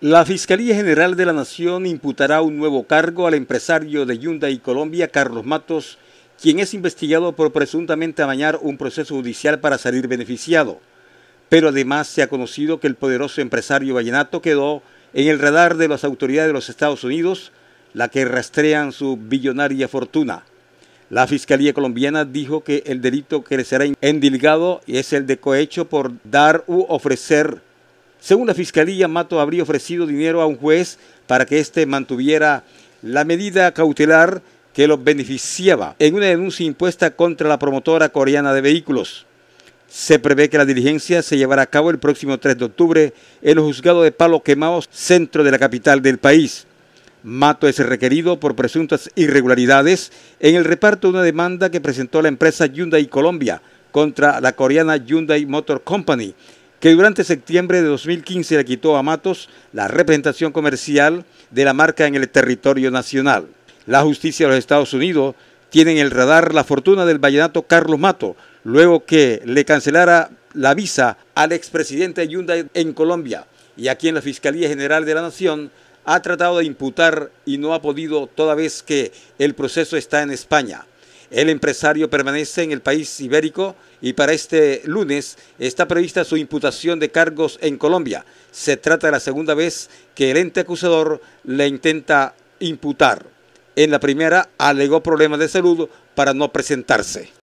La Fiscalía General de la Nación imputará un nuevo cargo al empresario de Hyundai Colombia, Carlos Matos, quien es investigado por presuntamente amañar un proceso judicial para salir beneficiado. Pero además se ha conocido que el poderoso empresario vallenato quedó en el radar de las autoridades de los Estados Unidos, la que rastrean su billonaria fortuna. La Fiscalía colombiana dijo que el delito que le será endilgado es el de cohecho por dar u ofrecer según la Fiscalía, Mato habría ofrecido dinero a un juez para que éste mantuviera la medida cautelar que lo beneficiaba en una denuncia impuesta contra la promotora coreana de vehículos. Se prevé que la diligencia se llevará a cabo el próximo 3 de octubre en el juzgado de Palo Quemados, centro de la capital del país. Mato es requerido por presuntas irregularidades en el reparto de una demanda que presentó la empresa Hyundai Colombia contra la coreana Hyundai Motor Company que durante septiembre de 2015 le quitó a Matos la representación comercial de la marca en el territorio nacional. La justicia de los Estados Unidos tiene en el radar la fortuna del vallenato Carlos Mato, luego que le cancelara la visa al expresidente Hyundai en Colombia y a quien la Fiscalía General de la Nación ha tratado de imputar y no ha podido toda vez que el proceso está en España. El empresario permanece en el país ibérico y para este lunes está prevista su imputación de cargos en Colombia. Se trata de la segunda vez que el ente acusador le intenta imputar. En la primera alegó problemas de salud para no presentarse.